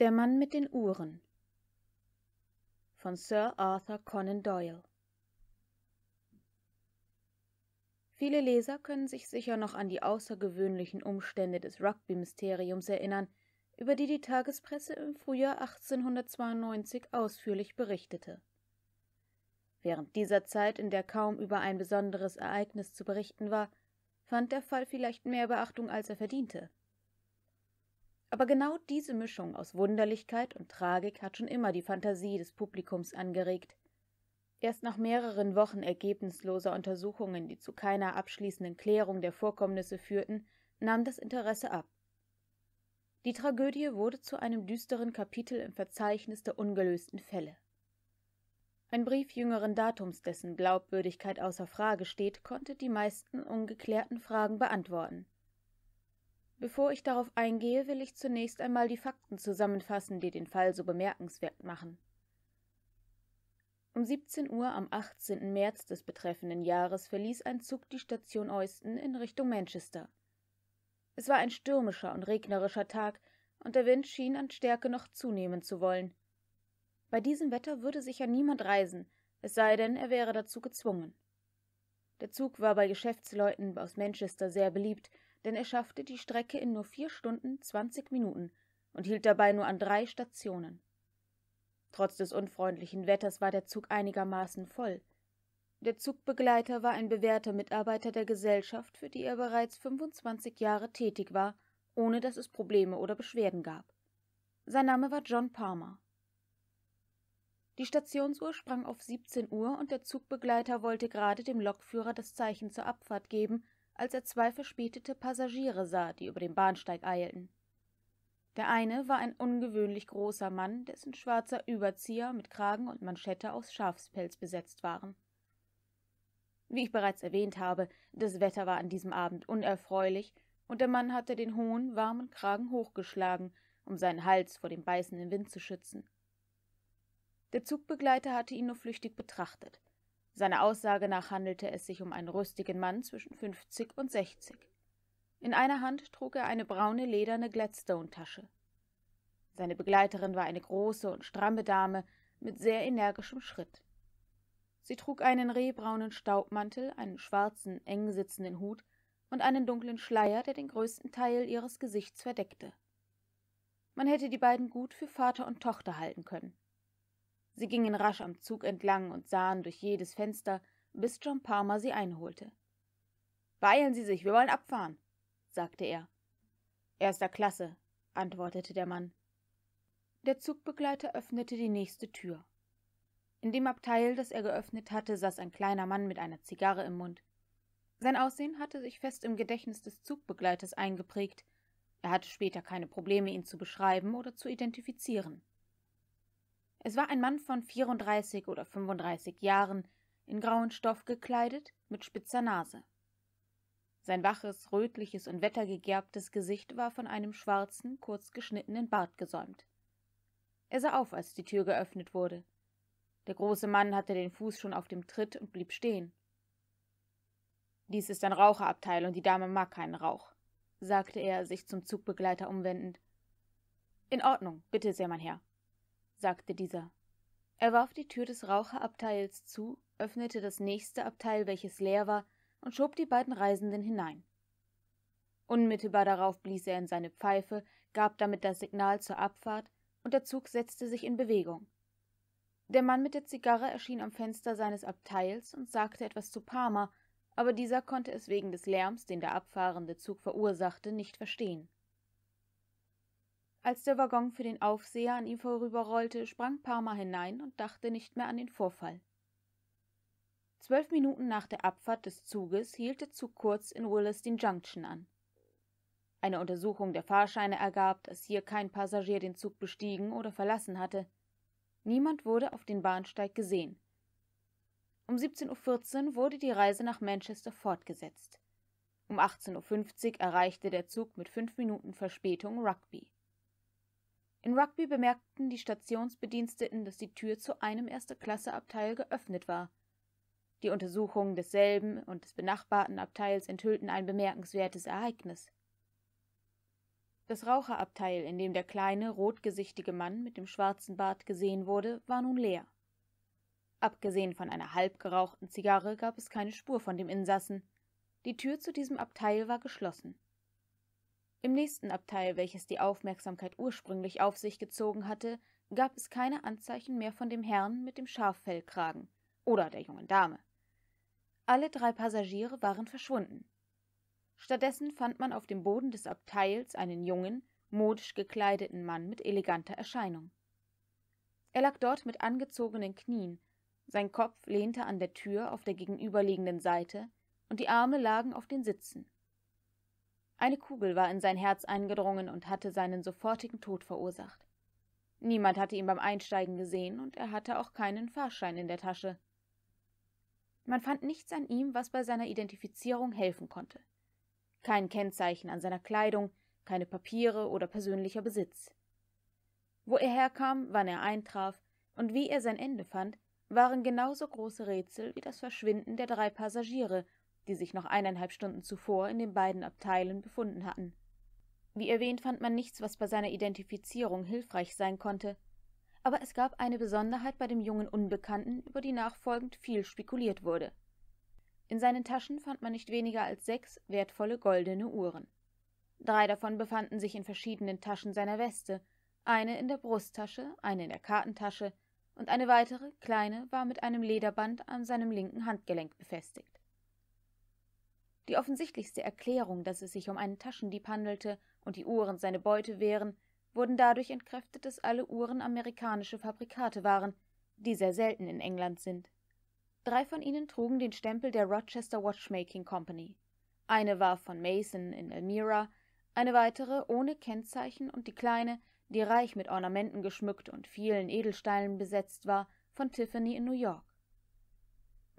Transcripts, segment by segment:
Der Mann mit den Uhren von Sir Arthur Conan Doyle Viele Leser können sich sicher noch an die außergewöhnlichen Umstände des Rugby-Mysteriums erinnern, über die die Tagespresse im Frühjahr 1892 ausführlich berichtete. Während dieser Zeit, in der kaum über ein besonderes Ereignis zu berichten war, fand der Fall vielleicht mehr Beachtung, als er verdiente. Aber genau diese Mischung aus Wunderlichkeit und Tragik hat schon immer die Fantasie des Publikums angeregt. Erst nach mehreren Wochen ergebnisloser Untersuchungen, die zu keiner abschließenden Klärung der Vorkommnisse führten, nahm das Interesse ab. Die Tragödie wurde zu einem düsteren Kapitel im Verzeichnis der ungelösten Fälle. Ein Brief jüngeren Datums, dessen Glaubwürdigkeit außer Frage steht, konnte die meisten ungeklärten Fragen beantworten. Bevor ich darauf eingehe, will ich zunächst einmal die Fakten zusammenfassen, die den Fall so bemerkenswert machen. Um 17 Uhr am 18. März des betreffenden Jahres verließ ein Zug die Station Euston in Richtung Manchester. Es war ein stürmischer und regnerischer Tag, und der Wind schien an Stärke noch zunehmen zu wollen. Bei diesem Wetter würde sicher niemand reisen, es sei denn, er wäre dazu gezwungen. Der Zug war bei Geschäftsleuten aus Manchester sehr beliebt, denn er schaffte die Strecke in nur vier Stunden zwanzig Minuten und hielt dabei nur an drei Stationen. Trotz des unfreundlichen Wetters war der Zug einigermaßen voll. Der Zugbegleiter war ein bewährter Mitarbeiter der Gesellschaft, für die er bereits 25 Jahre tätig war, ohne dass es Probleme oder Beschwerden gab. Sein Name war John Palmer. Die Stationsuhr sprang auf 17 Uhr und der Zugbegleiter wollte gerade dem Lokführer das Zeichen zur Abfahrt geben, als er zwei verspätete Passagiere sah, die über den Bahnsteig eilten. Der eine war ein ungewöhnlich großer Mann, dessen schwarzer Überzieher mit Kragen und Manschette aus Schafspelz besetzt waren. Wie ich bereits erwähnt habe, das Wetter war an diesem Abend unerfreulich, und der Mann hatte den hohen, warmen Kragen hochgeschlagen, um seinen Hals vor dem beißenden Wind zu schützen. Der Zugbegleiter hatte ihn nur flüchtig betrachtet, seiner Aussage nach handelte es sich um einen rüstigen Mann zwischen 50 und 60. In einer Hand trug er eine braune lederne Gladstone-Tasche. Seine Begleiterin war eine große und stramme Dame mit sehr energischem Schritt. Sie trug einen rehbraunen Staubmantel, einen schwarzen, eng sitzenden Hut und einen dunklen Schleier, der den größten Teil ihres Gesichts verdeckte. Man hätte die beiden gut für Vater und Tochter halten können. Sie gingen rasch am Zug entlang und sahen durch jedes Fenster, bis John Palmer sie einholte. Beeilen Sie sich, wir wollen abfahren, sagte er. Erster Klasse, antwortete der Mann. Der Zugbegleiter öffnete die nächste Tür. In dem Abteil, das er geöffnet hatte, saß ein kleiner Mann mit einer Zigarre im Mund. Sein Aussehen hatte sich fest im Gedächtnis des Zugbegleiters eingeprägt. Er hatte später keine Probleme, ihn zu beschreiben oder zu identifizieren. Es war ein Mann von 34 oder 35 Jahren, in grauen Stoff gekleidet, mit spitzer Nase. Sein waches, rötliches und wettergegerbtes Gesicht war von einem schwarzen, kurz geschnittenen Bart gesäumt. Er sah auf, als die Tür geöffnet wurde. Der große Mann hatte den Fuß schon auf dem Tritt und blieb stehen. Dies ist ein Raucherabteil und die Dame mag keinen Rauch, sagte er, sich zum Zugbegleiter umwendend. In Ordnung, bitte sehr, mein Herr, sagte dieser. Er warf die Tür des Raucherabteils zu, öffnete das nächste Abteil, welches leer war, und schob die beiden Reisenden hinein. Unmittelbar darauf blies er in seine Pfeife, gab damit das Signal zur Abfahrt, und der Zug setzte sich in Bewegung. Der Mann mit der Zigarre erschien am Fenster seines Abteils und sagte etwas zu Parma, aber dieser konnte es wegen des Lärms, den der abfahrende Zug verursachte, nicht verstehen. Als der Waggon für den Aufseher an ihm vorüberrollte, sprang Parma hinein und dachte nicht mehr an den Vorfall. Zwölf Minuten nach der Abfahrt des Zuges hielt der Zug kurz in Willesden Junction an. Eine Untersuchung der Fahrscheine ergab, dass hier kein Passagier den Zug bestiegen oder verlassen hatte. Niemand wurde auf den Bahnsteig gesehen. Um 17.14 Uhr wurde die Reise nach Manchester fortgesetzt. Um 18.50 Uhr erreichte der Zug mit fünf Minuten Verspätung Rugby. In Rugby bemerkten die Stationsbediensteten, dass die Tür zu einem Erste-Klasse-Abteil geöffnet war. Die Untersuchungen desselben und des benachbarten Abteils enthüllten ein bemerkenswertes Ereignis. Das Raucherabteil, in dem der kleine, rotgesichtige Mann mit dem schwarzen Bart gesehen wurde, war nun leer. Abgesehen von einer halbgerauchten Zigarre gab es keine Spur von dem Insassen. Die Tür zu diesem Abteil war geschlossen. Im nächsten Abteil, welches die Aufmerksamkeit ursprünglich auf sich gezogen hatte, gab es keine Anzeichen mehr von dem Herrn mit dem Schaffellkragen oder der jungen Dame. Alle drei Passagiere waren verschwunden. Stattdessen fand man auf dem Boden des Abteils einen jungen, modisch gekleideten Mann mit eleganter Erscheinung. Er lag dort mit angezogenen Knien, sein Kopf lehnte an der Tür auf der gegenüberliegenden Seite und die Arme lagen auf den Sitzen. Eine Kugel war in sein Herz eingedrungen und hatte seinen sofortigen Tod verursacht. Niemand hatte ihn beim Einsteigen gesehen und er hatte auch keinen Fahrschein in der Tasche. Man fand nichts an ihm, was bei seiner Identifizierung helfen konnte. Kein Kennzeichen an seiner Kleidung, keine Papiere oder persönlicher Besitz. Wo er herkam, wann er eintraf und wie er sein Ende fand, waren genauso große Rätsel wie das Verschwinden der drei Passagiere die sich noch eineinhalb Stunden zuvor in den beiden Abteilen befunden hatten. Wie erwähnt, fand man nichts, was bei seiner Identifizierung hilfreich sein konnte, aber es gab eine Besonderheit bei dem jungen Unbekannten, über die nachfolgend viel spekuliert wurde. In seinen Taschen fand man nicht weniger als sechs wertvolle goldene Uhren. Drei davon befanden sich in verschiedenen Taschen seiner Weste, eine in der Brusttasche, eine in der Kartentasche und eine weitere, kleine, war mit einem Lederband an seinem linken Handgelenk befestigt. Die offensichtlichste Erklärung, dass es sich um einen Taschendieb handelte und die Uhren seine Beute wären, wurden dadurch entkräftet, dass alle Uhren amerikanische Fabrikate waren, die sehr selten in England sind. Drei von ihnen trugen den Stempel der Rochester Watchmaking Company. Eine war von Mason in Elmira, eine weitere ohne Kennzeichen und die kleine, die reich mit Ornamenten geschmückt und vielen Edelsteinen besetzt war, von Tiffany in New York.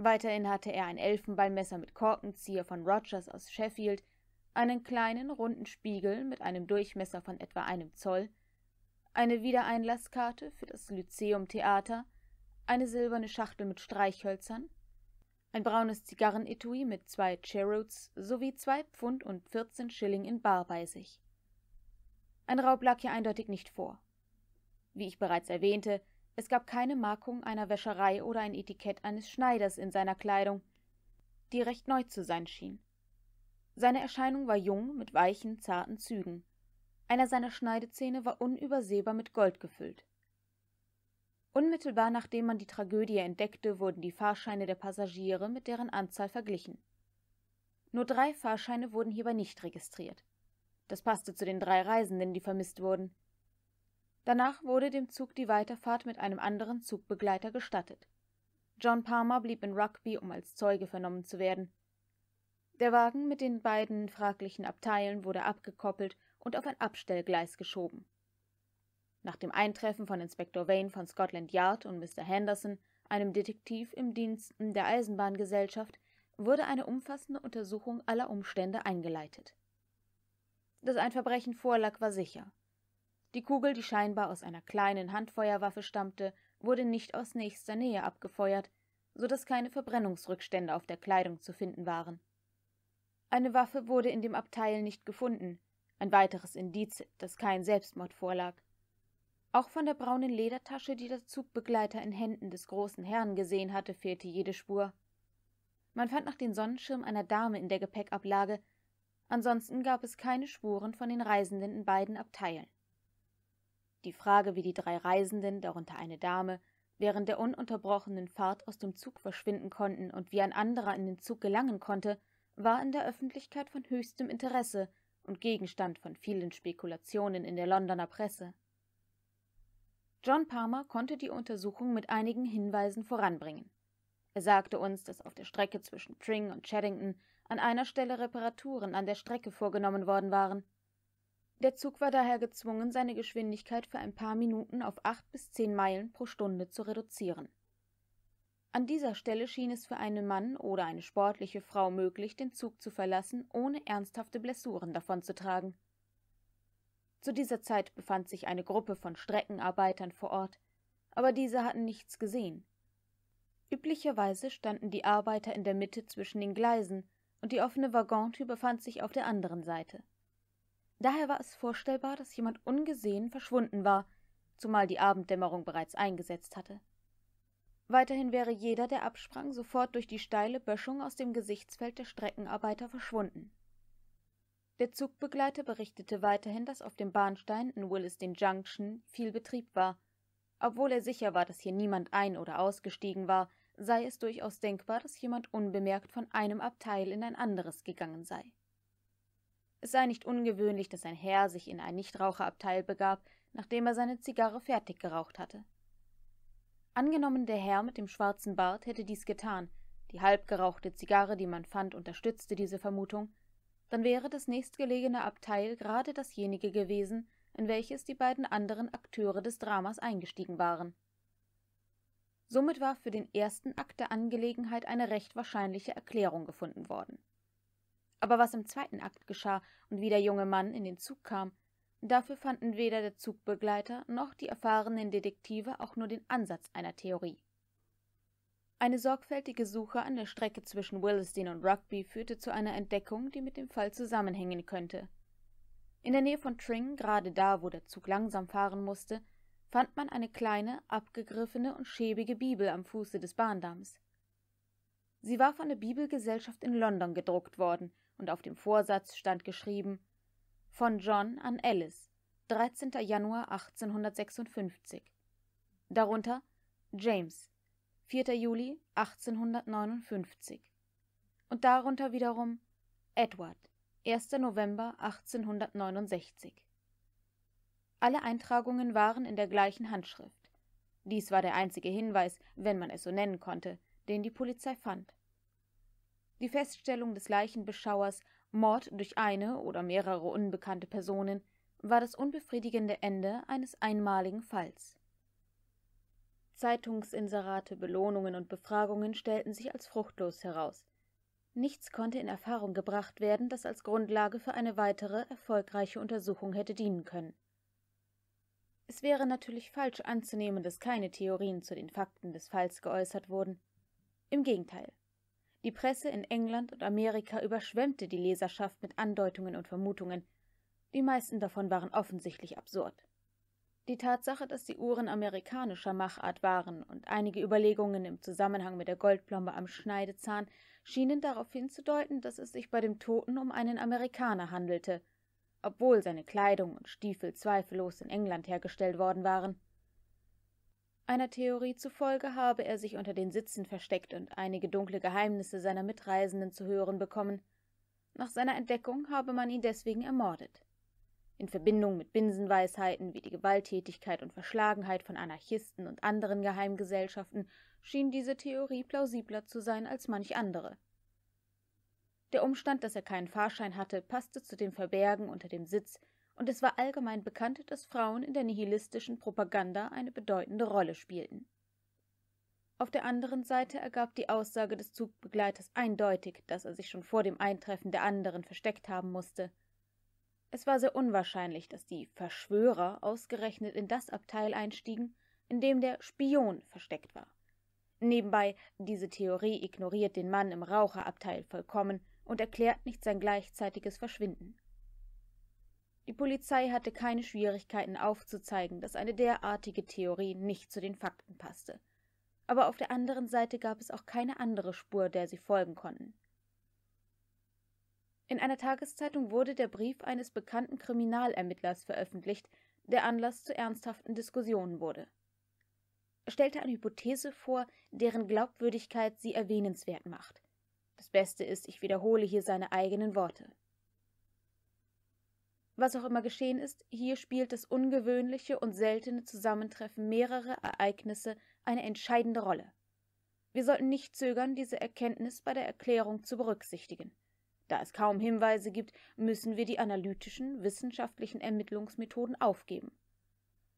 Weiterhin hatte er ein Elfenbeinmesser mit Korkenzieher von Rogers aus Sheffield, einen kleinen runden Spiegel mit einem Durchmesser von etwa einem Zoll, eine Wiedereinlasskarte für das Lyzeum Theater, eine silberne Schachtel mit Streichhölzern, ein braunes Zigarrenetui mit zwei Cheroots sowie zwei Pfund und vierzehn Schilling in Bar bei sich. Ein Raub lag hier eindeutig nicht vor. Wie ich bereits erwähnte, es gab keine Markung einer Wäscherei oder ein Etikett eines Schneiders in seiner Kleidung, die recht neu zu sein schien. Seine Erscheinung war jung, mit weichen, zarten Zügen. Einer seiner Schneidezähne war unübersehbar mit Gold gefüllt. Unmittelbar nachdem man die Tragödie entdeckte, wurden die Fahrscheine der Passagiere mit deren Anzahl verglichen. Nur drei Fahrscheine wurden hierbei nicht registriert. Das passte zu den drei Reisenden, die vermisst wurden. Danach wurde dem Zug die Weiterfahrt mit einem anderen Zugbegleiter gestattet. John Palmer blieb in Rugby, um als Zeuge vernommen zu werden. Der Wagen mit den beiden fraglichen Abteilen wurde abgekoppelt und auf ein Abstellgleis geschoben. Nach dem Eintreffen von Inspektor Vane von Scotland Yard und Mr. Henderson, einem Detektiv im Diensten der Eisenbahngesellschaft, wurde eine umfassende Untersuchung aller Umstände eingeleitet. Dass ein Verbrechen vorlag, war sicher. Die Kugel, die scheinbar aus einer kleinen Handfeuerwaffe stammte, wurde nicht aus nächster Nähe abgefeuert, so dass keine Verbrennungsrückstände auf der Kleidung zu finden waren. Eine Waffe wurde in dem Abteil nicht gefunden, ein weiteres Indiz, dass kein Selbstmord vorlag. Auch von der braunen Ledertasche, die der Zugbegleiter in Händen des großen Herrn gesehen hatte, fehlte jede Spur. Man fand noch den Sonnenschirm einer Dame in der Gepäckablage, ansonsten gab es keine Spuren von den Reisenden in beiden Abteilen. Die Frage, wie die drei Reisenden, darunter eine Dame, während der ununterbrochenen Fahrt aus dem Zug verschwinden konnten und wie ein anderer in den Zug gelangen konnte, war in der Öffentlichkeit von höchstem Interesse und Gegenstand von vielen Spekulationen in der Londoner Presse. John Palmer konnte die Untersuchung mit einigen Hinweisen voranbringen. Er sagte uns, dass auf der Strecke zwischen Tring und Cheddington an einer Stelle Reparaturen an der Strecke vorgenommen worden waren, der Zug war daher gezwungen, seine Geschwindigkeit für ein paar Minuten auf acht bis zehn Meilen pro Stunde zu reduzieren. An dieser Stelle schien es für einen Mann oder eine sportliche Frau möglich, den Zug zu verlassen, ohne ernsthafte Blessuren davonzutragen. Zu dieser Zeit befand sich eine Gruppe von Streckenarbeitern vor Ort, aber diese hatten nichts gesehen. Üblicherweise standen die Arbeiter in der Mitte zwischen den Gleisen, und die offene Waggontür befand sich auf der anderen Seite. Daher war es vorstellbar, dass jemand ungesehen verschwunden war, zumal die Abenddämmerung bereits eingesetzt hatte. Weiterhin wäre jeder, der absprang, sofort durch die steile Böschung aus dem Gesichtsfeld der Streckenarbeiter verschwunden. Der Zugbegleiter berichtete weiterhin, dass auf dem Bahnstein in Williston Junction viel Betrieb war. Obwohl er sicher war, dass hier niemand ein- oder ausgestiegen war, sei es durchaus denkbar, dass jemand unbemerkt von einem Abteil in ein anderes gegangen sei. Es sei nicht ungewöhnlich, dass ein Herr sich in ein Nichtraucherabteil begab, nachdem er seine Zigarre fertig geraucht hatte. Angenommen, der Herr mit dem schwarzen Bart hätte dies getan, die halbgerauchte Zigarre, die man fand, unterstützte diese Vermutung, dann wäre das nächstgelegene Abteil gerade dasjenige gewesen, in welches die beiden anderen Akteure des Dramas eingestiegen waren. Somit war für den ersten Akt der Angelegenheit eine recht wahrscheinliche Erklärung gefunden worden. Aber was im zweiten Akt geschah und wie der junge Mann in den Zug kam, dafür fanden weder der Zugbegleiter noch die erfahrenen Detektive auch nur den Ansatz einer Theorie. Eine sorgfältige Suche an der Strecke zwischen Willesden und Rugby führte zu einer Entdeckung, die mit dem Fall zusammenhängen könnte. In der Nähe von Tring, gerade da, wo der Zug langsam fahren musste, fand man eine kleine, abgegriffene und schäbige Bibel am Fuße des Bahndamms. Sie war von der Bibelgesellschaft in London gedruckt worden und auf dem Vorsatz stand geschrieben Von John an Alice, 13. Januar 1856. Darunter James, 4. Juli 1859. Und darunter wiederum Edward, 1. November 1869. Alle Eintragungen waren in der gleichen Handschrift. Dies war der einzige Hinweis, wenn man es so nennen konnte, den die Polizei fand die Feststellung des Leichenbeschauers, Mord durch eine oder mehrere unbekannte Personen, war das unbefriedigende Ende eines einmaligen Falls. Zeitungsinserate, Belohnungen und Befragungen stellten sich als fruchtlos heraus. Nichts konnte in Erfahrung gebracht werden, das als Grundlage für eine weitere erfolgreiche Untersuchung hätte dienen können. Es wäre natürlich falsch anzunehmen, dass keine Theorien zu den Fakten des Falls geäußert wurden. Im Gegenteil, die Presse in England und Amerika überschwemmte die Leserschaft mit Andeutungen und Vermutungen. Die meisten davon waren offensichtlich absurd. Die Tatsache, dass die Uhren amerikanischer Machart waren und einige Überlegungen im Zusammenhang mit der Goldplombe am Schneidezahn schienen darauf hinzudeuten, dass es sich bei dem Toten um einen Amerikaner handelte, obwohl seine Kleidung und Stiefel zweifellos in England hergestellt worden waren. Einer Theorie zufolge habe er sich unter den Sitzen versteckt und einige dunkle Geheimnisse seiner Mitreisenden zu hören bekommen. Nach seiner Entdeckung habe man ihn deswegen ermordet. In Verbindung mit Binsenweisheiten wie die Gewalttätigkeit und Verschlagenheit von Anarchisten und anderen Geheimgesellschaften schien diese Theorie plausibler zu sein als manch andere. Der Umstand, dass er keinen Fahrschein hatte, passte zu dem Verbergen unter dem Sitz, und es war allgemein bekannt, dass Frauen in der nihilistischen Propaganda eine bedeutende Rolle spielten. Auf der anderen Seite ergab die Aussage des Zugbegleiters eindeutig, dass er sich schon vor dem Eintreffen der anderen versteckt haben musste. Es war sehr unwahrscheinlich, dass die Verschwörer ausgerechnet in das Abteil einstiegen, in dem der Spion versteckt war. Nebenbei, diese Theorie ignoriert den Mann im Raucherabteil vollkommen und erklärt nicht sein gleichzeitiges Verschwinden. Die Polizei hatte keine Schwierigkeiten aufzuzeigen, dass eine derartige Theorie nicht zu den Fakten passte. Aber auf der anderen Seite gab es auch keine andere Spur, der sie folgen konnten. In einer Tageszeitung wurde der Brief eines bekannten Kriminalermittlers veröffentlicht, der Anlass zu ernsthaften Diskussionen wurde. Er stellte eine Hypothese vor, deren Glaubwürdigkeit sie erwähnenswert macht. Das Beste ist, ich wiederhole hier seine eigenen Worte. Was auch immer geschehen ist, hier spielt das ungewöhnliche und seltene Zusammentreffen mehrerer Ereignisse eine entscheidende Rolle. Wir sollten nicht zögern, diese Erkenntnis bei der Erklärung zu berücksichtigen. Da es kaum Hinweise gibt, müssen wir die analytischen, wissenschaftlichen Ermittlungsmethoden aufgeben.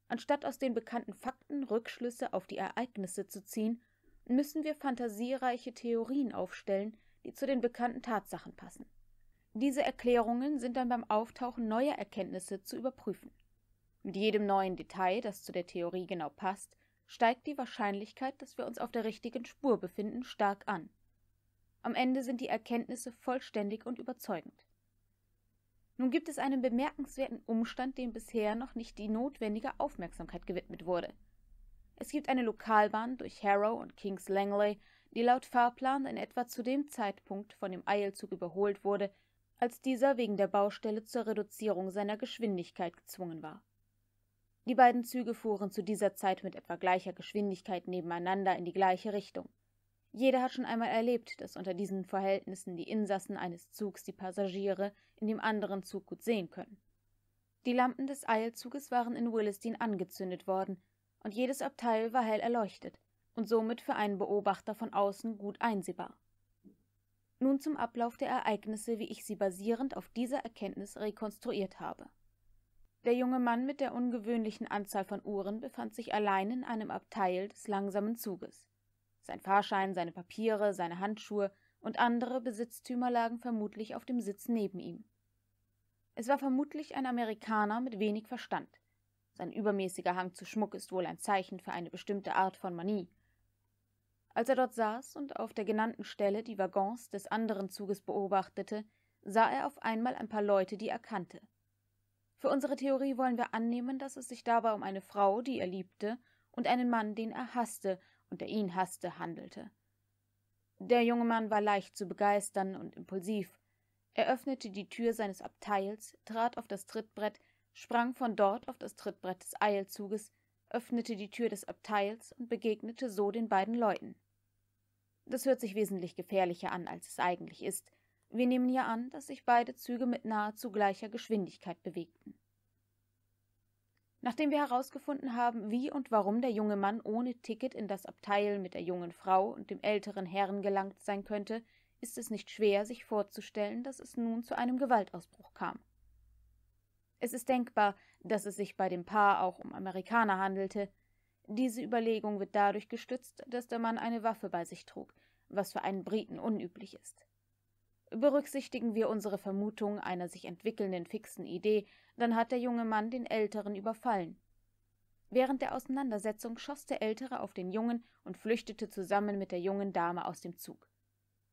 Anstatt aus den bekannten Fakten Rückschlüsse auf die Ereignisse zu ziehen, müssen wir fantasiereiche Theorien aufstellen, die zu den bekannten Tatsachen passen. Diese Erklärungen sind dann beim Auftauchen neuer Erkenntnisse zu überprüfen. Mit jedem neuen Detail, das zu der Theorie genau passt, steigt die Wahrscheinlichkeit, dass wir uns auf der richtigen Spur befinden, stark an. Am Ende sind die Erkenntnisse vollständig und überzeugend. Nun gibt es einen bemerkenswerten Umstand, dem bisher noch nicht die notwendige Aufmerksamkeit gewidmet wurde. Es gibt eine Lokalbahn durch Harrow und Kings Langley, die laut Fahrplan in etwa zu dem Zeitpunkt von dem Eilzug überholt wurde, als dieser wegen der Baustelle zur Reduzierung seiner Geschwindigkeit gezwungen war. Die beiden Züge fuhren zu dieser Zeit mit etwa gleicher Geschwindigkeit nebeneinander in die gleiche Richtung. Jeder hat schon einmal erlebt, dass unter diesen Verhältnissen die Insassen eines Zugs die Passagiere in dem anderen Zug gut sehen können. Die Lampen des Eilzuges waren in Willesden angezündet worden, und jedes Abteil war hell erleuchtet und somit für einen Beobachter von außen gut einsehbar. Nun zum Ablauf der Ereignisse, wie ich sie basierend auf dieser Erkenntnis rekonstruiert habe. Der junge Mann mit der ungewöhnlichen Anzahl von Uhren befand sich allein in einem Abteil des langsamen Zuges. Sein Fahrschein, seine Papiere, seine Handschuhe und andere Besitztümer lagen vermutlich auf dem Sitz neben ihm. Es war vermutlich ein Amerikaner mit wenig Verstand. Sein übermäßiger Hang zu Schmuck ist wohl ein Zeichen für eine bestimmte Art von Manie, als er dort saß und auf der genannten Stelle die Waggons des anderen Zuges beobachtete, sah er auf einmal ein paar Leute, die er kannte. Für unsere Theorie wollen wir annehmen, dass es sich dabei um eine Frau, die er liebte, und einen Mann, den er hasste und der ihn hasste, handelte. Der junge Mann war leicht zu begeistern und impulsiv. Er öffnete die Tür seines Abteils, trat auf das Trittbrett, sprang von dort auf das Trittbrett des Eilzuges, öffnete die Tür des Abteils und begegnete so den beiden Leuten. Das hört sich wesentlich gefährlicher an, als es eigentlich ist. Wir nehmen ja an, dass sich beide Züge mit nahezu gleicher Geschwindigkeit bewegten. Nachdem wir herausgefunden haben, wie und warum der junge Mann ohne Ticket in das Abteil mit der jungen Frau und dem älteren Herrn gelangt sein könnte, ist es nicht schwer, sich vorzustellen, dass es nun zu einem Gewaltausbruch kam. Es ist denkbar, dass es sich bei dem Paar auch um Amerikaner handelte. Diese Überlegung wird dadurch gestützt, dass der Mann eine Waffe bei sich trug, was für einen Briten unüblich ist. Berücksichtigen wir unsere Vermutung einer sich entwickelnden fixen Idee, dann hat der junge Mann den Älteren überfallen. Während der Auseinandersetzung schoss der Ältere auf den Jungen und flüchtete zusammen mit der jungen Dame aus dem Zug.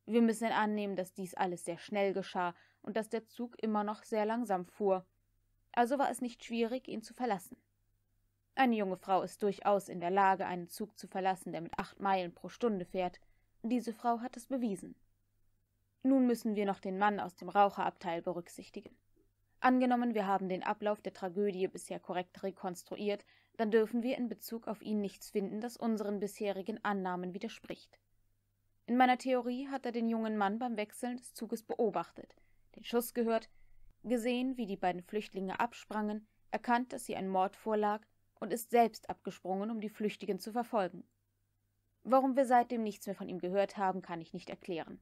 Wir müssen annehmen, dass dies alles sehr schnell geschah und dass der Zug immer noch sehr langsam fuhr. Also war es nicht schwierig, ihn zu verlassen. Eine junge Frau ist durchaus in der Lage, einen Zug zu verlassen, der mit acht Meilen pro Stunde fährt. Diese Frau hat es bewiesen. Nun müssen wir noch den Mann aus dem Raucherabteil berücksichtigen. Angenommen, wir haben den Ablauf der Tragödie bisher korrekt rekonstruiert, dann dürfen wir in Bezug auf ihn nichts finden, das unseren bisherigen Annahmen widerspricht. In meiner Theorie hat er den jungen Mann beim Wechseln des Zuges beobachtet, den Schuss gehört, gesehen, wie die beiden Flüchtlinge absprangen, erkannt, dass sie ein Mord vorlag und ist selbst abgesprungen, um die Flüchtigen zu verfolgen. Warum wir seitdem nichts mehr von ihm gehört haben, kann ich nicht erklären.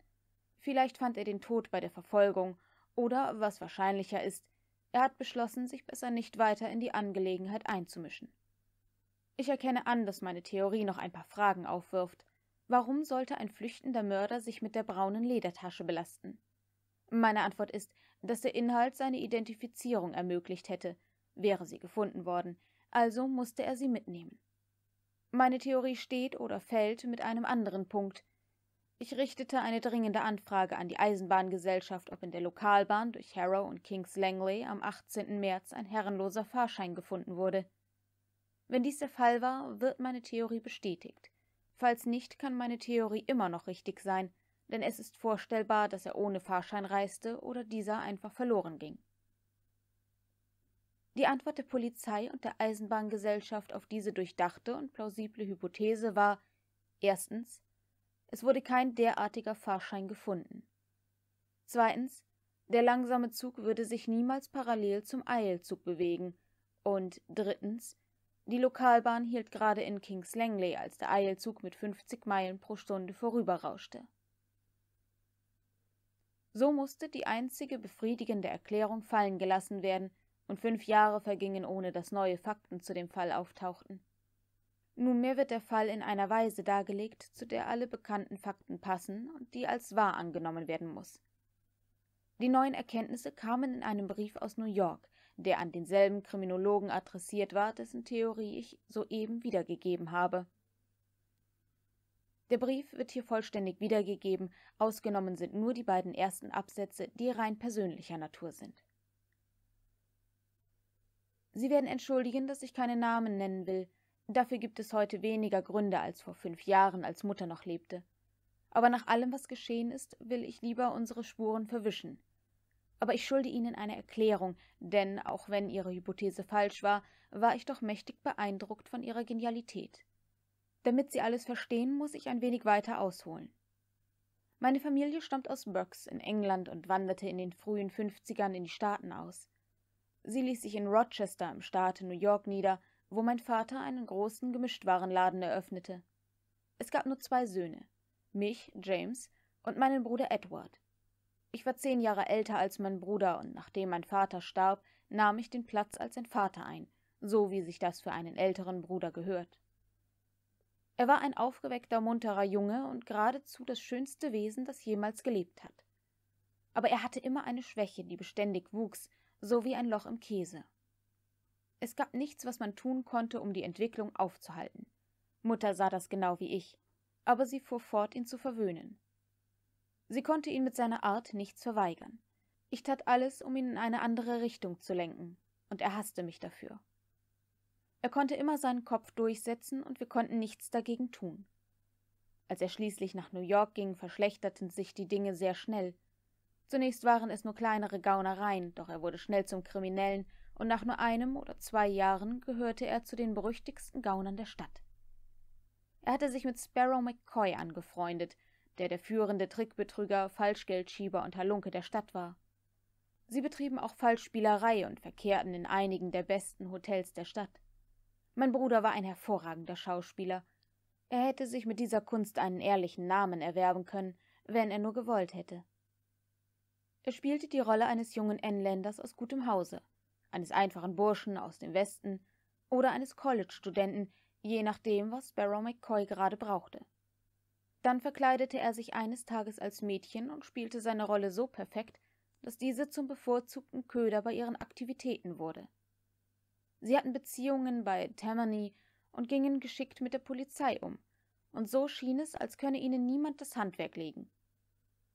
Vielleicht fand er den Tod bei der Verfolgung, oder, was wahrscheinlicher ist, er hat beschlossen, sich besser nicht weiter in die Angelegenheit einzumischen. Ich erkenne an, dass meine Theorie noch ein paar Fragen aufwirft. Warum sollte ein flüchtender Mörder sich mit der braunen Ledertasche belasten? Meine Antwort ist, dass der Inhalt seine Identifizierung ermöglicht hätte, wäre sie gefunden worden, also musste er sie mitnehmen. Meine Theorie steht oder fällt mit einem anderen Punkt. Ich richtete eine dringende Anfrage an die Eisenbahngesellschaft, ob in der Lokalbahn durch Harrow und Kings Langley am 18. März ein herrenloser Fahrschein gefunden wurde. Wenn dies der Fall war, wird meine Theorie bestätigt. Falls nicht, kann meine Theorie immer noch richtig sein, denn es ist vorstellbar, dass er ohne Fahrschein reiste oder dieser einfach verloren ging. Die Antwort der Polizei und der Eisenbahngesellschaft auf diese durchdachte und plausible Hypothese war erstens, es wurde kein derartiger Fahrschein gefunden. Zweitens, der langsame Zug würde sich niemals parallel zum Eilzug bewegen. Und drittens, die Lokalbahn hielt gerade in Kings Langley, als der Eilzug mit 50 Meilen pro Stunde vorüberrauschte. So musste die einzige befriedigende Erklärung fallen gelassen werden, und fünf Jahre vergingen, ohne dass neue Fakten zu dem Fall auftauchten. Nunmehr wird der Fall in einer Weise dargelegt, zu der alle bekannten Fakten passen und die als wahr angenommen werden muss. Die neuen Erkenntnisse kamen in einem Brief aus New York, der an denselben Kriminologen adressiert war, dessen Theorie ich soeben wiedergegeben habe. Der Brief wird hier vollständig wiedergegeben, ausgenommen sind nur die beiden ersten Absätze, die rein persönlicher Natur sind. Sie werden entschuldigen, dass ich keine Namen nennen will. Dafür gibt es heute weniger Gründe als vor fünf Jahren, als Mutter noch lebte. Aber nach allem, was geschehen ist, will ich lieber unsere Spuren verwischen. Aber ich schulde Ihnen eine Erklärung, denn auch wenn Ihre Hypothese falsch war, war ich doch mächtig beeindruckt von Ihrer Genialität. Damit Sie alles verstehen, muss ich ein wenig weiter ausholen. Meine Familie stammt aus Berks in England und wanderte in den frühen Fünfzigern in die Staaten aus. Sie ließ sich in Rochester im Staate New York nieder, wo mein Vater einen großen Gemischtwarenladen eröffnete. Es gab nur zwei Söhne, mich, James, und meinen Bruder Edward. Ich war zehn Jahre älter als mein Bruder, und nachdem mein Vater starb, nahm ich den Platz als sein Vater ein, so wie sich das für einen älteren Bruder gehört. Er war ein aufgeweckter, munterer Junge und geradezu das schönste Wesen, das jemals gelebt hat. Aber er hatte immer eine Schwäche, die beständig wuchs, so wie ein Loch im Käse. Es gab nichts, was man tun konnte, um die Entwicklung aufzuhalten. Mutter sah das genau wie ich, aber sie fuhr fort, ihn zu verwöhnen. Sie konnte ihn mit seiner Art nichts verweigern. Ich tat alles, um ihn in eine andere Richtung zu lenken, und er hasste mich dafür. Er konnte immer seinen Kopf durchsetzen, und wir konnten nichts dagegen tun. Als er schließlich nach New York ging, verschlechterten sich die Dinge sehr schnell, Zunächst waren es nur kleinere Gaunereien, doch er wurde schnell zum Kriminellen, und nach nur einem oder zwei Jahren gehörte er zu den berüchtigsten Gaunern der Stadt. Er hatte sich mit Sparrow McCoy angefreundet, der der führende Trickbetrüger, Falschgeldschieber und Halunke der Stadt war. Sie betrieben auch Falschspielerei und verkehrten in einigen der besten Hotels der Stadt. Mein Bruder war ein hervorragender Schauspieler. Er hätte sich mit dieser Kunst einen ehrlichen Namen erwerben können, wenn er nur gewollt hätte. Er spielte die Rolle eines jungen Engländers aus gutem Hause, eines einfachen Burschen aus dem Westen oder eines College-Studenten, je nachdem, was Barrow McCoy gerade brauchte. Dann verkleidete er sich eines Tages als Mädchen und spielte seine Rolle so perfekt, dass diese zum bevorzugten Köder bei ihren Aktivitäten wurde. Sie hatten Beziehungen bei Tammany und gingen geschickt mit der Polizei um, und so schien es, als könne ihnen niemand das Handwerk legen.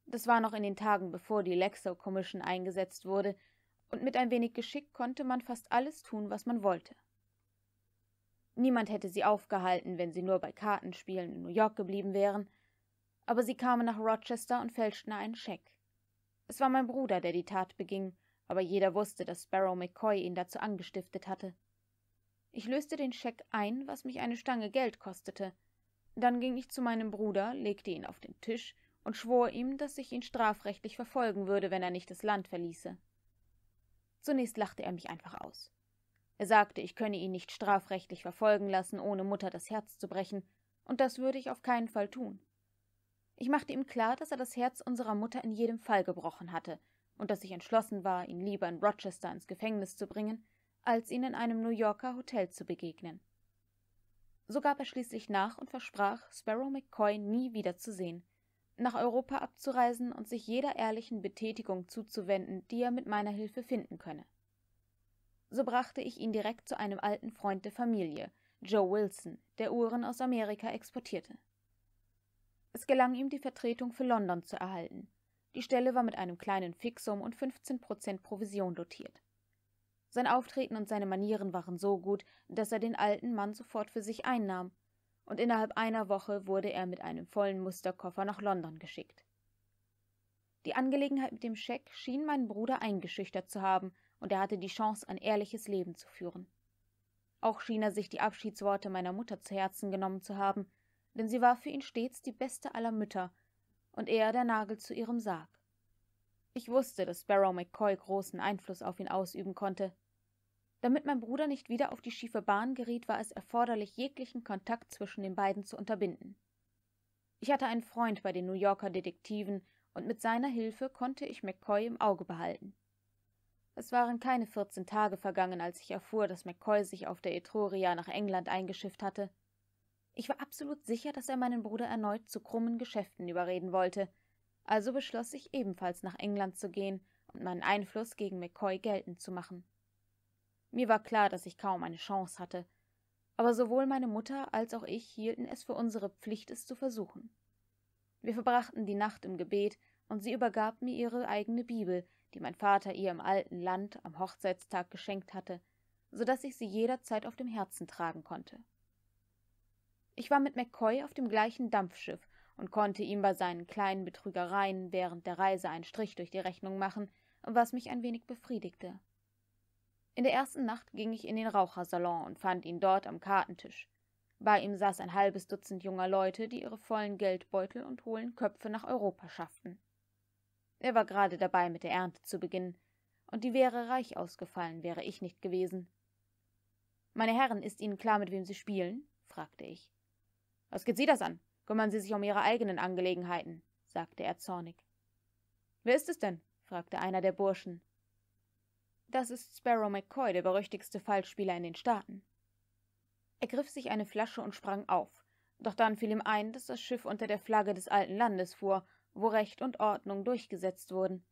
Das war noch in den Tagen, bevor die Lexo Commission eingesetzt wurde, und mit ein wenig Geschick konnte man fast alles tun, was man wollte. Niemand hätte sie aufgehalten, wenn sie nur bei Kartenspielen in New York geblieben wären, aber sie kamen nach Rochester und fälschten einen Scheck. Es war mein Bruder, der die Tat beging, aber jeder wusste, dass Sparrow McCoy ihn dazu angestiftet hatte. Ich löste den Scheck ein, was mich eine Stange Geld kostete. Dann ging ich zu meinem Bruder, legte ihn auf den Tisch und schwor ihm, dass ich ihn strafrechtlich verfolgen würde, wenn er nicht das Land verließe. Zunächst lachte er mich einfach aus. Er sagte, ich könne ihn nicht strafrechtlich verfolgen lassen, ohne Mutter das Herz zu brechen, und das würde ich auf keinen Fall tun. Ich machte ihm klar, dass er das Herz unserer Mutter in jedem Fall gebrochen hatte und dass ich entschlossen war, ihn lieber in Rochester ins Gefängnis zu bringen, als ihn in einem New Yorker Hotel zu begegnen. So gab er schließlich nach und versprach, Sparrow McCoy nie wieder zu sehen, nach Europa abzureisen und sich jeder ehrlichen Betätigung zuzuwenden, die er mit meiner Hilfe finden könne. So brachte ich ihn direkt zu einem alten Freund der Familie, Joe Wilson, der Uhren aus Amerika exportierte. Es gelang ihm, die Vertretung für London zu erhalten. Die Stelle war mit einem kleinen Fixum und 15 Prozent Provision dotiert. Sein Auftreten und seine Manieren waren so gut, dass er den alten Mann sofort für sich einnahm und innerhalb einer Woche wurde er mit einem vollen Musterkoffer nach London geschickt. Die Angelegenheit mit dem Scheck schien meinen Bruder eingeschüchtert zu haben, und er hatte die Chance, ein ehrliches Leben zu führen. Auch schien er sich die Abschiedsworte meiner Mutter zu Herzen genommen zu haben, denn sie war für ihn stets die beste aller Mütter und er der Nagel zu ihrem Sarg. Ich wusste, dass Sparrow McCoy großen Einfluss auf ihn ausüben konnte, damit mein Bruder nicht wieder auf die schiefe Bahn geriet, war es erforderlich, jeglichen Kontakt zwischen den beiden zu unterbinden. Ich hatte einen Freund bei den New Yorker Detektiven, und mit seiner Hilfe konnte ich McCoy im Auge behalten. Es waren keine vierzehn Tage vergangen, als ich erfuhr, dass McCoy sich auf der Etruria nach England eingeschifft hatte. Ich war absolut sicher, dass er meinen Bruder erneut zu krummen Geschäften überreden wollte, also beschloss ich ebenfalls nach England zu gehen und meinen Einfluss gegen McCoy geltend zu machen. Mir war klar, dass ich kaum eine Chance hatte, aber sowohl meine Mutter als auch ich hielten es für unsere Pflicht, es zu versuchen. Wir verbrachten die Nacht im Gebet, und sie übergab mir ihre eigene Bibel, die mein Vater ihr im alten Land am Hochzeitstag geschenkt hatte, so dass ich sie jederzeit auf dem Herzen tragen konnte. Ich war mit McCoy auf dem gleichen Dampfschiff und konnte ihm bei seinen kleinen Betrügereien während der Reise einen Strich durch die Rechnung machen, was mich ein wenig befriedigte. In der ersten Nacht ging ich in den Rauchersalon und fand ihn dort am Kartentisch. Bei ihm saß ein halbes Dutzend junger Leute, die ihre vollen Geldbeutel und hohlen Köpfe nach Europa schafften. Er war gerade dabei, mit der Ernte zu beginnen, und die wäre reich ausgefallen, wäre ich nicht gewesen. Meine Herren, ist Ihnen klar, mit wem Sie spielen? fragte ich. Was geht Sie das an? Kümmern Sie sich um Ihre eigenen Angelegenheiten, sagte er zornig. Wer ist es denn? fragte einer der Burschen. Das ist Sparrow McCoy, der berüchtigste Fallspieler in den Staaten. Er griff sich eine Flasche und sprang auf, doch dann fiel ihm ein, dass das Schiff unter der Flagge des alten Landes fuhr, wo Recht und Ordnung durchgesetzt wurden.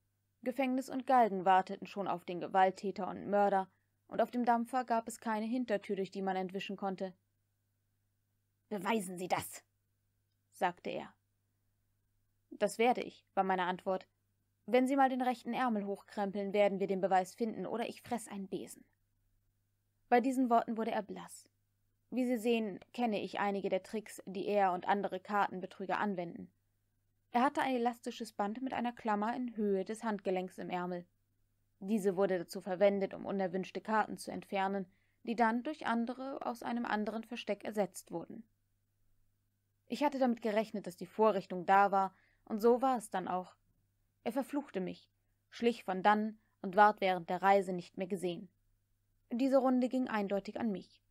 Gefängnis und Galgen warteten schon auf den Gewalttäter und Mörder, und auf dem Dampfer gab es keine Hintertür, durch die man entwischen konnte. Beweisen Sie das, sagte er. Das werde ich, war meine Antwort. Wenn Sie mal den rechten Ärmel hochkrempeln, werden wir den Beweis finden, oder ich fress einen Besen. Bei diesen Worten wurde er blass. Wie Sie sehen, kenne ich einige der Tricks, die er und andere Kartenbetrüger anwenden. Er hatte ein elastisches Band mit einer Klammer in Höhe des Handgelenks im Ärmel. Diese wurde dazu verwendet, um unerwünschte Karten zu entfernen, die dann durch andere aus einem anderen Versteck ersetzt wurden. Ich hatte damit gerechnet, dass die Vorrichtung da war, und so war es dann auch. Er verfluchte mich, schlich von dann und ward während der Reise nicht mehr gesehen. Diese Runde ging eindeutig an mich.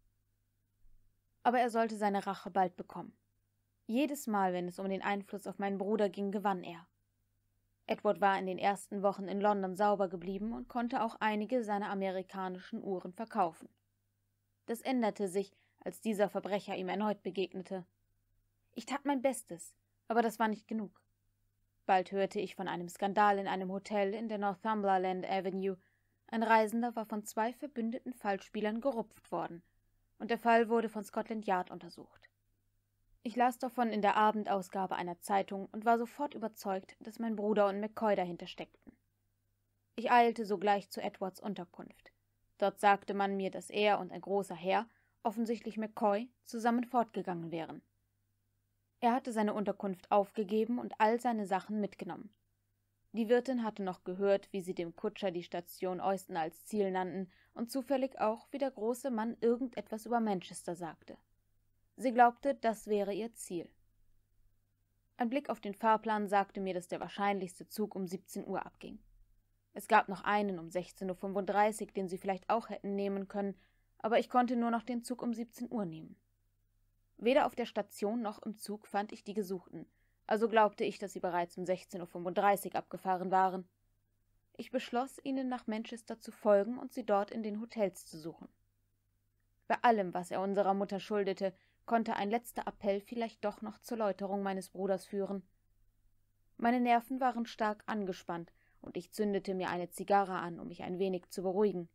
Aber er sollte seine Rache bald bekommen. Jedes Mal, wenn es um den Einfluss auf meinen Bruder ging, gewann er. Edward war in den ersten Wochen in London sauber geblieben und konnte auch einige seiner amerikanischen Uhren verkaufen. Das änderte sich, als dieser Verbrecher ihm erneut begegnete. Ich tat mein Bestes, aber das war nicht genug. Bald hörte ich von einem Skandal in einem Hotel in der Northumberland Avenue. Ein Reisender war von zwei verbündeten Fallspielern gerupft worden, und der Fall wurde von Scotland Yard untersucht. Ich las davon in der Abendausgabe einer Zeitung und war sofort überzeugt, dass mein Bruder und McCoy dahinter steckten. Ich eilte sogleich zu Edwards Unterkunft. Dort sagte man mir, dass er und ein großer Herr, offensichtlich McCoy, zusammen fortgegangen wären. Er hatte seine Unterkunft aufgegeben und all seine Sachen mitgenommen. Die Wirtin hatte noch gehört, wie sie dem Kutscher die Station Euston als Ziel nannten und zufällig auch, wie der große Mann irgendetwas über Manchester sagte. Sie glaubte, das wäre ihr Ziel. Ein Blick auf den Fahrplan sagte mir, dass der wahrscheinlichste Zug um 17 Uhr abging. Es gab noch einen um 16.35 Uhr, den sie vielleicht auch hätten nehmen können, aber ich konnte nur noch den Zug um 17 Uhr nehmen. Weder auf der Station noch im Zug fand ich die Gesuchten, also glaubte ich, dass sie bereits um 16.35 Uhr abgefahren waren. Ich beschloss, ihnen nach Manchester zu folgen und sie dort in den Hotels zu suchen. Bei allem, was er unserer Mutter schuldete, konnte ein letzter Appell vielleicht doch noch zur Läuterung meines Bruders führen. Meine Nerven waren stark angespannt, und ich zündete mir eine Zigarre an, um mich ein wenig zu beruhigen.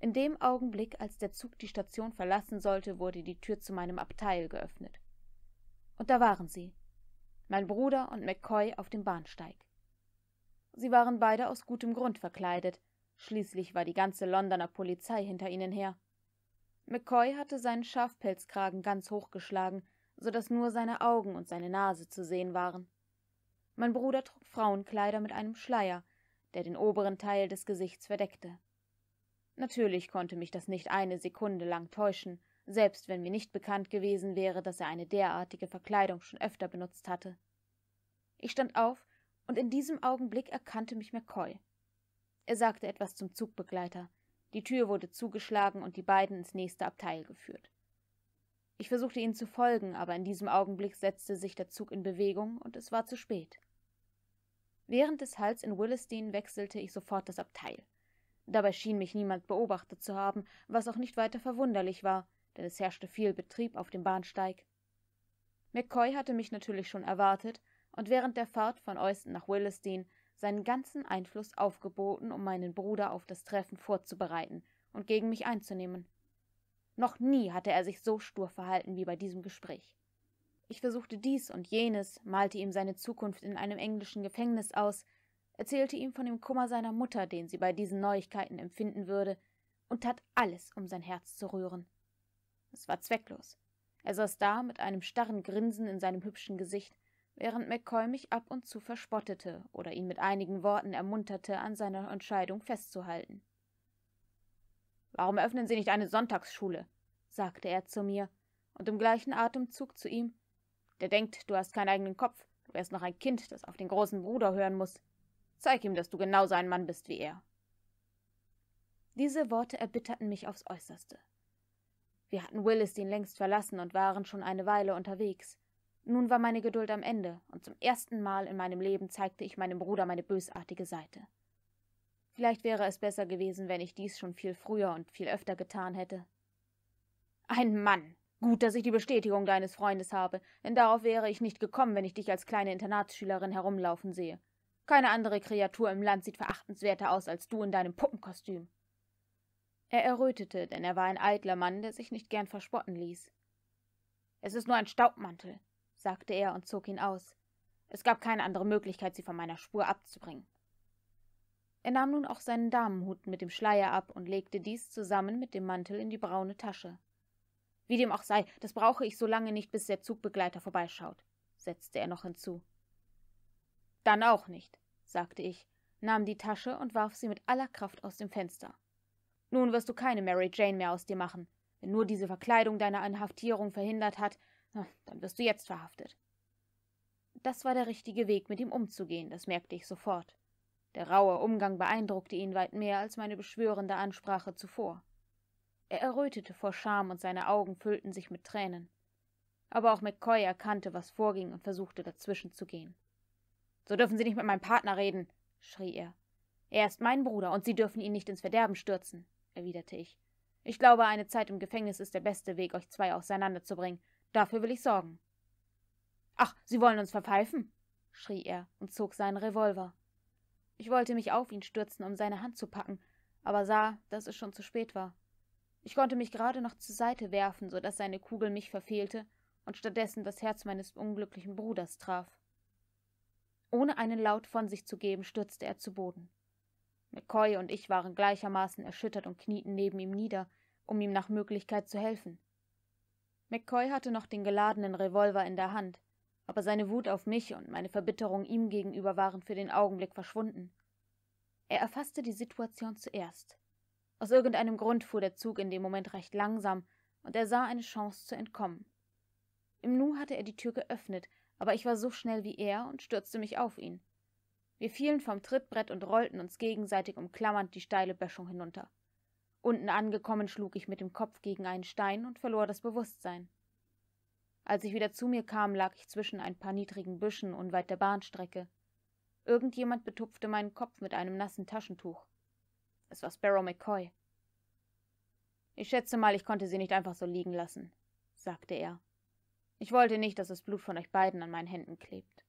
In dem Augenblick, als der Zug die Station verlassen sollte, wurde die Tür zu meinem Abteil geöffnet. Und da waren sie. Mein Bruder und McCoy auf dem Bahnsteig. Sie waren beide aus gutem Grund verkleidet, schließlich war die ganze Londoner Polizei hinter ihnen her. McCoy hatte seinen Schafpelzkragen ganz hochgeschlagen, so dass nur seine Augen und seine Nase zu sehen waren. Mein Bruder trug Frauenkleider mit einem Schleier, der den oberen Teil des Gesichts verdeckte. Natürlich konnte mich das nicht eine Sekunde lang täuschen, selbst wenn mir nicht bekannt gewesen wäre, dass er eine derartige Verkleidung schon öfter benutzt hatte. Ich stand auf, und in diesem Augenblick erkannte mich McCoy. Er sagte etwas zum Zugbegleiter. Die Tür wurde zugeschlagen und die beiden ins nächste Abteil geführt. Ich versuchte ihnen zu folgen, aber in diesem Augenblick setzte sich der Zug in Bewegung und es war zu spät. Während des Hals in Willesden wechselte ich sofort das Abteil. Dabei schien mich niemand beobachtet zu haben, was auch nicht weiter verwunderlich war, denn es herrschte viel Betrieb auf dem Bahnsteig. McCoy hatte mich natürlich schon erwartet und während der Fahrt von Euston nach Willesden seinen ganzen Einfluss aufgeboten, um meinen Bruder auf das Treffen vorzubereiten und gegen mich einzunehmen. Noch nie hatte er sich so stur verhalten wie bei diesem Gespräch. Ich versuchte dies und jenes, malte ihm seine Zukunft in einem englischen Gefängnis aus, erzählte ihm von dem Kummer seiner Mutter, den sie bei diesen Neuigkeiten empfinden würde, und tat alles, um sein Herz zu rühren. Es war zwecklos. Er saß da mit einem starren Grinsen in seinem hübschen Gesicht, während McCoy mich ab und zu verspottete oder ihn mit einigen Worten ermunterte, an seiner Entscheidung festzuhalten. Warum öffnen Sie nicht eine Sonntagsschule? sagte er zu mir, und im gleichen Atemzug zu ihm Der denkt, du hast keinen eigenen Kopf, du wärst noch ein Kind, das auf den großen Bruder hören muss. Zeig ihm, dass du genauso ein Mann bist wie er. Diese Worte erbitterten mich aufs äußerste. Wir hatten Willis den längst verlassen und waren schon eine Weile unterwegs. Nun war meine Geduld am Ende, und zum ersten Mal in meinem Leben zeigte ich meinem Bruder meine bösartige Seite. Vielleicht wäre es besser gewesen, wenn ich dies schon viel früher und viel öfter getan hätte. Ein Mann. Gut, dass ich die Bestätigung deines Freundes habe, denn darauf wäre ich nicht gekommen, wenn ich dich als kleine Internatsschülerin herumlaufen sehe. Keine andere Kreatur im Land sieht verachtenswerter aus als du in deinem Puppenkostüm. Er errötete, denn er war ein eitler Mann, der sich nicht gern verspotten ließ. Es ist nur ein Staubmantel, sagte er und zog ihn aus. Es gab keine andere Möglichkeit, sie von meiner Spur abzubringen. Er nahm nun auch seinen Damenhut mit dem Schleier ab und legte dies zusammen mit dem Mantel in die braune Tasche. Wie dem auch sei, das brauche ich so lange nicht, bis der Zugbegleiter vorbeischaut, setzte er noch hinzu. Dann auch nicht, sagte ich, nahm die Tasche und warf sie mit aller Kraft aus dem Fenster. Nun wirst du keine Mary Jane mehr aus dir machen. Wenn nur diese Verkleidung deine Inhaftierung verhindert hat, dann wirst du jetzt verhaftet. Das war der richtige Weg, mit ihm umzugehen, das merkte ich sofort. Der raue Umgang beeindruckte ihn weit mehr als meine beschwörende Ansprache zuvor. Er errötete vor Scham und seine Augen füllten sich mit Tränen. Aber auch McCoy erkannte, was vorging und versuchte dazwischen zu gehen. So dürfen Sie nicht mit meinem Partner reden, schrie er. Er ist mein Bruder, und Sie dürfen ihn nicht ins Verderben stürzen, erwiderte ich. Ich glaube, eine Zeit im Gefängnis ist der beste Weg, euch zwei auseinanderzubringen. Dafür will ich sorgen. Ach, Sie wollen uns verpfeifen? schrie er und zog seinen Revolver. Ich wollte mich auf ihn stürzen, um seine Hand zu packen, aber sah, dass es schon zu spät war. Ich konnte mich gerade noch zur Seite werfen, so dass seine Kugel mich verfehlte und stattdessen das Herz meines unglücklichen Bruders traf. Ohne einen Laut von sich zu geben, stürzte er zu Boden. McCoy und ich waren gleichermaßen erschüttert und knieten neben ihm nieder, um ihm nach Möglichkeit zu helfen. McCoy hatte noch den geladenen Revolver in der Hand, aber seine Wut auf mich und meine Verbitterung ihm gegenüber waren für den Augenblick verschwunden. Er erfasste die Situation zuerst. Aus irgendeinem Grund fuhr der Zug in dem Moment recht langsam, und er sah eine Chance zu entkommen. Im Nu hatte er die Tür geöffnet aber ich war so schnell wie er und stürzte mich auf ihn. Wir fielen vom Trittbrett und rollten uns gegenseitig umklammernd die steile Böschung hinunter. Unten angekommen schlug ich mit dem Kopf gegen einen Stein und verlor das Bewusstsein. Als ich wieder zu mir kam, lag ich zwischen ein paar niedrigen Büschen unweit der Bahnstrecke. Irgendjemand betupfte meinen Kopf mit einem nassen Taschentuch. Es war Sparrow McCoy. Ich schätze mal, ich konnte sie nicht einfach so liegen lassen, sagte er. Ich wollte nicht, dass das Blut von euch beiden an meinen Händen klebt.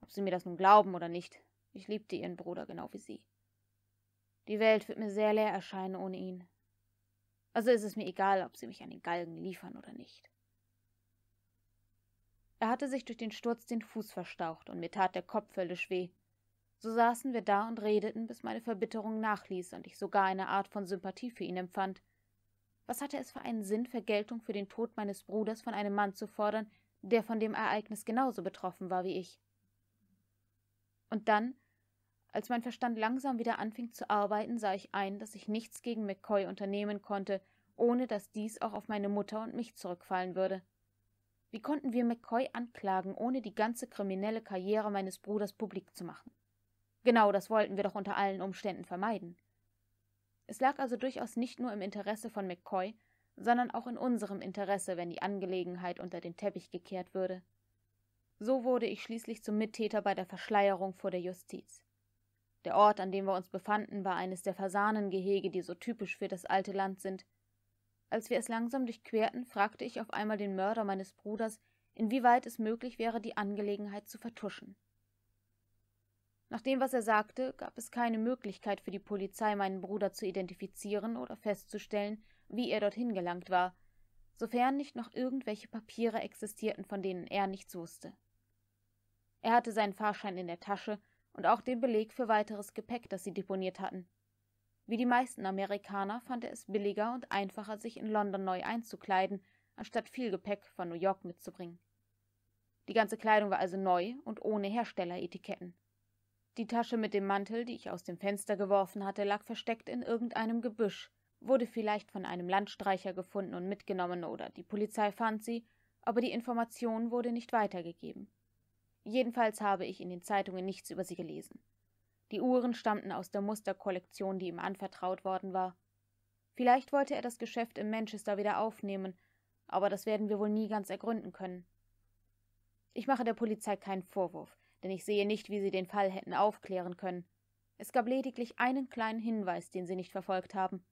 Ob sie mir das nun glauben oder nicht, ich liebte ihren Bruder genau wie sie. Die Welt wird mir sehr leer erscheinen ohne ihn. Also ist es mir egal, ob sie mich an den Galgen liefern oder nicht. Er hatte sich durch den Sturz den Fuß verstaucht und mir tat der Kopf höllisch weh. So saßen wir da und redeten, bis meine Verbitterung nachließ und ich sogar eine Art von Sympathie für ihn empfand, was hatte es für einen Sinn, Vergeltung für den Tod meines Bruders von einem Mann zu fordern, der von dem Ereignis genauso betroffen war wie ich? Und dann, als mein Verstand langsam wieder anfing zu arbeiten, sah ich ein, dass ich nichts gegen McCoy unternehmen konnte, ohne dass dies auch auf meine Mutter und mich zurückfallen würde. Wie konnten wir McCoy anklagen, ohne die ganze kriminelle Karriere meines Bruders publik zu machen? Genau das wollten wir doch unter allen Umständen vermeiden. Es lag also durchaus nicht nur im Interesse von McCoy, sondern auch in unserem Interesse, wenn die Angelegenheit unter den Teppich gekehrt würde. So wurde ich schließlich zum Mittäter bei der Verschleierung vor der Justiz. Der Ort, an dem wir uns befanden, war eines der Fasanengehege, die so typisch für das alte Land sind. Als wir es langsam durchquerten, fragte ich auf einmal den Mörder meines Bruders, inwieweit es möglich wäre, die Angelegenheit zu vertuschen. Nach dem, was er sagte, gab es keine Möglichkeit für die Polizei, meinen Bruder zu identifizieren oder festzustellen, wie er dorthin gelangt war, sofern nicht noch irgendwelche Papiere existierten, von denen er nichts wusste. Er hatte seinen Fahrschein in der Tasche und auch den Beleg für weiteres Gepäck, das sie deponiert hatten. Wie die meisten Amerikaner fand er es billiger und einfacher, sich in London neu einzukleiden, anstatt viel Gepäck von New York mitzubringen. Die ganze Kleidung war also neu und ohne Herstelleretiketten. Die Tasche mit dem Mantel, die ich aus dem Fenster geworfen hatte, lag versteckt in irgendeinem Gebüsch, wurde vielleicht von einem Landstreicher gefunden und mitgenommen oder die Polizei fand sie, aber die Information wurde nicht weitergegeben. Jedenfalls habe ich in den Zeitungen nichts über sie gelesen. Die Uhren stammten aus der Musterkollektion, die ihm anvertraut worden war. Vielleicht wollte er das Geschäft in Manchester wieder aufnehmen, aber das werden wir wohl nie ganz ergründen können. Ich mache der Polizei keinen Vorwurf denn ich sehe nicht, wie sie den Fall hätten aufklären können. Es gab lediglich einen kleinen Hinweis, den sie nicht verfolgt haben.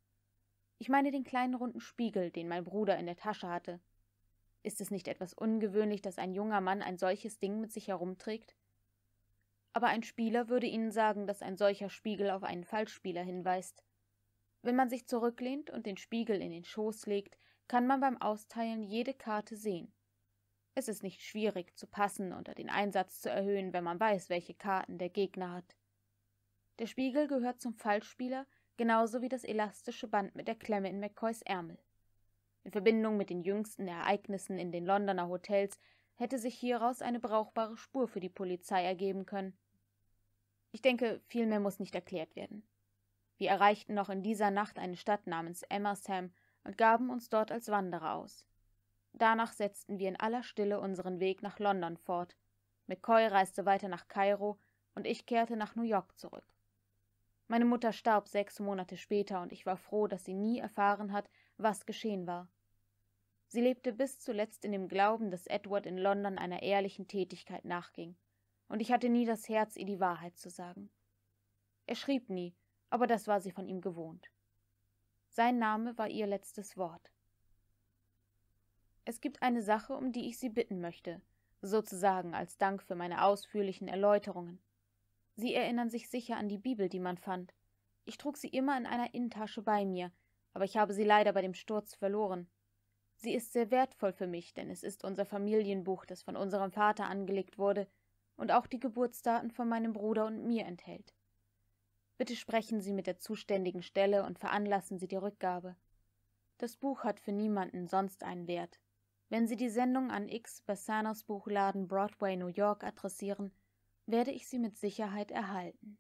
Ich meine den kleinen runden Spiegel, den mein Bruder in der Tasche hatte. Ist es nicht etwas ungewöhnlich, dass ein junger Mann ein solches Ding mit sich herumträgt? Aber ein Spieler würde Ihnen sagen, dass ein solcher Spiegel auf einen Falschspieler hinweist. Wenn man sich zurücklehnt und den Spiegel in den Schoß legt, kann man beim Austeilen jede Karte sehen. Es ist nicht schwierig zu passen oder den Einsatz zu erhöhen, wenn man weiß, welche Karten der Gegner hat. Der Spiegel gehört zum Fallspieler, genauso wie das elastische Band mit der Klemme in McCoys Ärmel. In Verbindung mit den jüngsten Ereignissen in den Londoner Hotels hätte sich hieraus eine brauchbare Spur für die Polizei ergeben können. Ich denke, viel mehr muss nicht erklärt werden. Wir erreichten noch in dieser Nacht eine Stadt namens Emmersham und gaben uns dort als Wanderer aus. Danach setzten wir in aller Stille unseren Weg nach London fort. McCoy reiste weiter nach Kairo und ich kehrte nach New York zurück. Meine Mutter starb sechs Monate später und ich war froh, dass sie nie erfahren hat, was geschehen war. Sie lebte bis zuletzt in dem Glauben, dass Edward in London einer ehrlichen Tätigkeit nachging, und ich hatte nie das Herz, ihr die Wahrheit zu sagen. Er schrieb nie, aber das war sie von ihm gewohnt. Sein Name war ihr letztes Wort. Es gibt eine Sache, um die ich Sie bitten möchte, sozusagen als Dank für meine ausführlichen Erläuterungen. Sie erinnern sich sicher an die Bibel, die man fand. Ich trug sie immer in einer Innentasche bei mir, aber ich habe sie leider bei dem Sturz verloren. Sie ist sehr wertvoll für mich, denn es ist unser Familienbuch, das von unserem Vater angelegt wurde und auch die Geburtsdaten von meinem Bruder und mir enthält. Bitte sprechen Sie mit der zuständigen Stelle und veranlassen Sie die Rückgabe. Das Buch hat für niemanden sonst einen Wert. Wenn Sie die Sendung an X Bassanos Buchladen Broadway New York adressieren, werde ich sie mit Sicherheit erhalten